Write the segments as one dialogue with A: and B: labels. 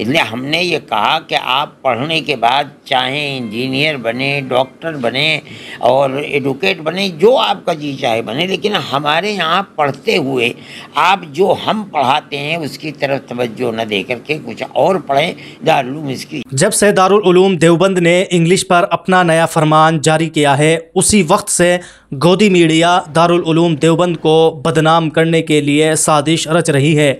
A: इसलिए हमने ये कहा कि आप पढ़ने के बाद चाहे इंजीनियर बने डॉक्टर बने और एडवोकेट बने जो आपका जी चाहे बने लेकिन हमारे यहाँ पढ़ते हुए आप जो हम पढ़ाते हैं उसकी तरफ तवज्जो न दे करके कुछ
B: और पढ़ें दारूम इसकी जब से दारूम देवबंद ने इंग्लिश पर अपना नया फरमान जारी किया है उसी वक्त से गोदी मीडिया दारूम देवबंद को बदनाम करने के लिए साजिश रच रही है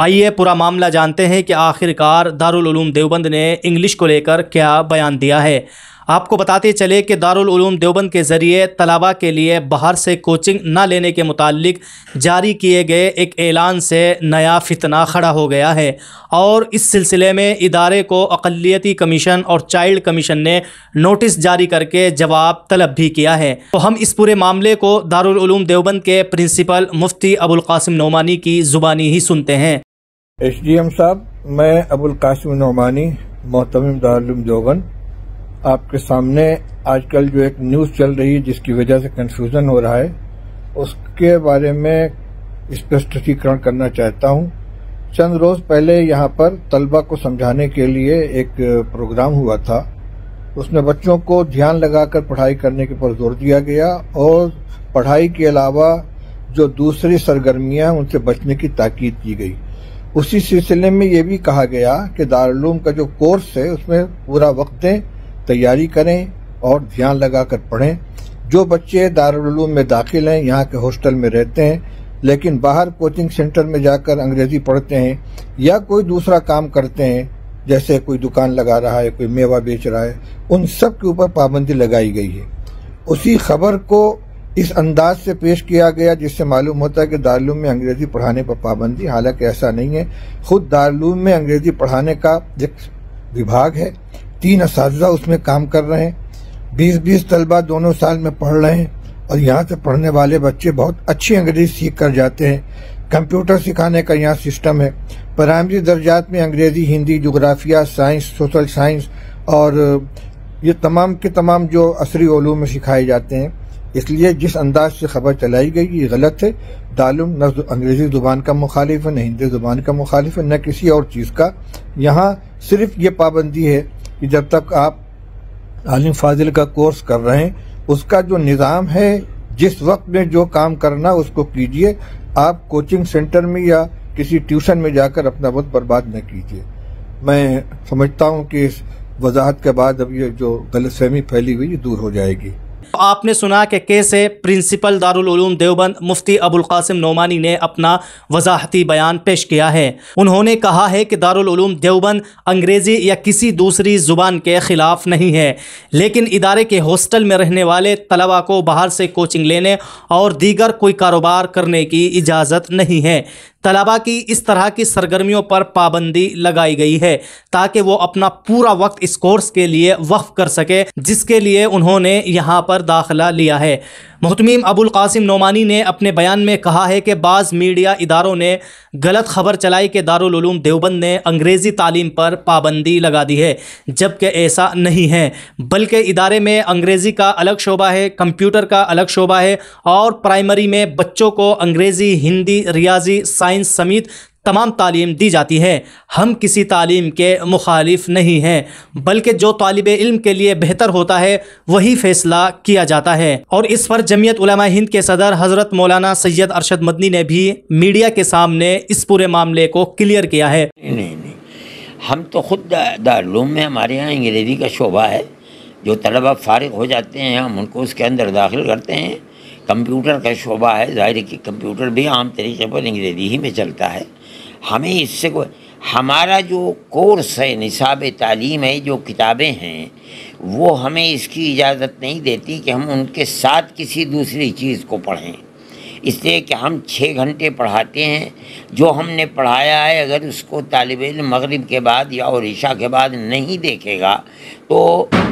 B: आइए पूरा मामला जानते हैं कि आखिरकार दारुल दारूम देवबंद ने इंग्लिश को लेकर क्या बयान दिया है आपको बताते चले कि दारुल उलूम देवबंद के ज़रिए तलबा के लिए बाहर से कोचिंग न लेने के मुतालिक जारी किए गए एक ऐलान से नया फितना खड़ा हो गया है और इस सिलसिले में इदारे को अकलीती कमीशन और चाइल्ड कमीशन ने नोटिस जारी करके जवाब तलब भी किया है तो हम इस पूरे मामले को दारुल उलूम देवबंद के प्रिंसिपल मुफ्ती अबुल कासिम नोमानी की ज़ुबानी ही सुनते हैं एस डी एम साहब मैं
C: अबुल कासिम नोमानी मोहतम दारुल देवबंद आपके सामने आजकल जो एक न्यूज़ चल रही है जिसकी वजह से कन्फ्यूज़न हो रहा है उसके बारे में स्पष्टीकरण करना चाहता हूं चंद रोज़ पहले यहां पर तलबा को समझाने के लिए एक प्रोग्राम हुआ था उसमें बच्चों को ध्यान लगाकर पढ़ाई करने के पर जोर दिया गया और पढ़ाई के अलावा जो दूसरी सरगर्मियां उनसे बचने की ताकीद की गई उसी सिलसिले में यह भी कहा गया कि दारूम का जो कोर्स है उसमें पूरा वक्त दें तैयारी करें और ध्यान लगाकर पढ़ें जो बच्चे दारुलूम में दाखिल हैं यहाँ के हॉस्टल में रहते हैं लेकिन बाहर कोचिंग सेंटर में जाकर अंग्रेजी पढ़ते हैं या कोई दूसरा काम करते हैं जैसे कोई दुकान लगा रहा है कोई मेवा बेच रहा है उन सब के ऊपर पाबंदी लगाई गई है उसी खबर को इस अंदाज से पेश किया गया जिससे मालूम होता है कि दारूम में अंग्रेजी पढ़ाने पर पाबंदी हालांकि ऐसा नहीं है खुद दारूम में अंग्रेजी पढ़ाने का एक विभाग है तीन इस उसमें काम कर रहे हैं बीस बीस तलबा दोनों साल में पढ़ रहे हैं और यहाँ से पढ़ने वाले बच्चे बहुत अच्छी अंग्रेजी सीख कर जाते हैं कंप्यूटर सिखाने का यहाँ सिस्टम है प्राइमरी दर्जात में अंग्रेजी हिंदी जोग्राफिया साइंस सोशल साइंस और ये तमाम के तमाम जो असरी ओलूम में सिखाए जाते हैं इसलिए जिस अंदाज से खबर चलाई गई ये गलत है दालुम न अंग्रेज़ी ज़ुबान का मुखालिफ है न हिंदी ज़ुबान का मुखालिफ है न किसी और चीज़ का यहाँ सिर्फ ये पाबंदी है कि जब तक आप आलिम फाजिल का कोर्स कर रहे हैं उसका जो निज़ाम है जिस वक्त में जो काम करना उसको कीजिए आप कोचिंग सेंटर में या किसी ट्यूशन में जाकर अपना वक्त बर्बाद न कीजिए मैं समझता हूँ कि इस वजाहत के बाद अब ये जो गलतफहमी फैली हुई दूर हो जाएगी
B: आपने सुना कि कैसे प्रिंसिपल दारुलूम देवबंद मुफ्ती अबुल कासिम नोमानी ने अपना वजाहती बयान पेश किया है उन्होंने कहा है कि दारुलूम देवबंद अंग्रेज़ी या किसी दूसरी ज़ुबान के ख़िलाफ़ नहीं है लेकिन इदारे के हॉस्टल में रहने वाले तलबा को बाहर से कोचिंग लेने और दीगर कोई कारोबार करने की इजाज़त नहीं है तलबा की इस तरह की सरगर्मियों पर पाबंदी लगाई गई है ताकि वो अपना पूरा वक्त इस कोर्स के लिए वक्फ कर सके जिसके लिए उन्होंने यहाँ पर पर दाखिला लिया है महतमीम अबुल कासिम नोमानी ने अपने बयान में कहा है कि बाज़ मीडिया इदारों ने गलत खबर चलाई कि दारूम देवबंद ने अंग्रेज़ी तालीम पर पाबंदी लगा दी है जबकि ऐसा नहीं है बल्कि इदारे में अंग्रेज़ी का अलग शोबा है कंप्यूटर का अलग शोबा है और प्राइमरी में बच्चों को अंग्रेज़ी हिंदी रियाजी साइंस समेत तमाम तालीम दी जाती है हम किसी तालीम के मुखालिफ नहीं हैं बल्कि जो तालब इल्म के लिए बेहतर होता है वही फ़ैसला किया जाता है और इस पर जमीयत उलमा हिंद के सदर हज़रत मौलाना सैयद अरशद मदनी ने भी मीडिया के सामने इस पूरे मामले को क्लियर किया है नहीं नहीं हम तो ख़ुद दारूम में हमारे यहाँ अंग्रेज़ी का शोभा है जो तलबा फारग हो
A: जाते हैं हम उनको उसके अंदर दाखिल करते हैं कंप्यूटर का शोबा है जाहिर है कि कंप्यूटर भी आम तरीके पर अंग्रेजी ही में चलता है हमें इससे को हमारा जो कोर्स है निसाब तालीम है जो किताबें हैं वो हमें इसकी इजाज़त नहीं देती कि हम उनके साथ किसी दूसरी चीज़ को पढ़ें इसलिए कि हम छः घंटे पढ़ाते हैं जो हमने पढ़ाया है अगर उसको तालब मगरब के बाद या और ईशा के बाद नहीं देखेगा तो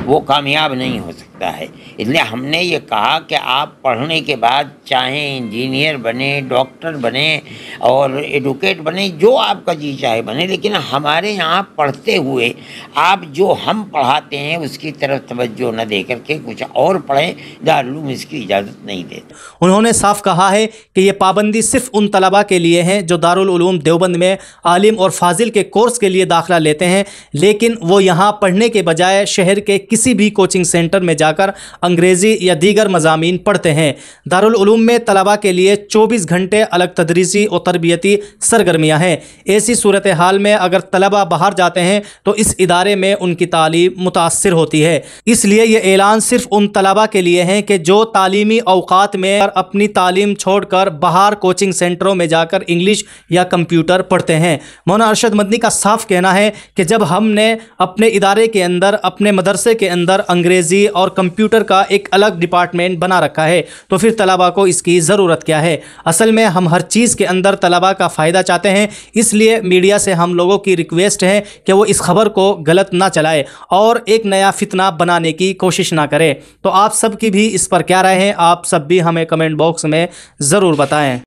A: वो कामयाब नहीं हो सकता सकता है इसलिए हमने ये कहा कि आप पढ़ने के बाद चाहे इंजीनियर बने डॉक्टर बने और एडवोकेट बने जो आपका जी चाहे बने लेकिन हमारे यहाँ पढ़ते हुए आप जो हम पढ़ाते हैं उसकी तरफ तवज्जो न दे करके कुछ और पढ़ें दारूम इसकी इजाज़त
B: नहीं देते उन्होंने साफ कहा है कि ये पाबंदी सिर्फ उन तलबा के लिए है जो दारूम देवबंद में आलिम और फाजिल के कोर्स के लिए दाखिला लेते हैं लेकिन वो यहाँ पढ़ने के बजाय शहर के किसी भी कोचिंग सेंटर में जा जाकर अंग्रेज़ी या दीगर मजामी पढ़ते हैं दारुलूम में तलबा के लिए चौबीस घंटे अलग तदरीसी और तरबियती सरगर्मियाँ हैं ऐसी सूरत हाल में अगर तलबा बाहर जाते हैं तो इस इदारे में उनकी तालीम मुतासर होती है इसलिए ये ऐलान सिर्फ उन तलबा के लिए हैं कि जो तालीमी अवकात में अपनी तालीम छोड़कर बाहर कोचिंग सेंटरों में जाकर इंग्लिश या कंप्यूटर पढ़ते हैं मौना अरशद मदनी का साफ कहना है कि जब हमने अपने इदारे के अंदर अपने मदरसे के अंदर अंग्रेज़ी और कंप्यूटर का एक अलग डिपार्टमेंट बना रखा है तो फिर तलबा को इसकी ज़रूरत क्या है असल में हम हर चीज़ के अंदर तलबा का फ़ायदा चाहते हैं इसलिए मीडिया से हम लोगों की रिक्वेस्ट है कि वो इस खबर को गलत ना चलाए और एक नया फितना बनाने की कोशिश ना करें तो आप सबकी भी इस पर क्या राय है आप सब भी हमें कमेंट बॉक्स में ज़रूर बताएँ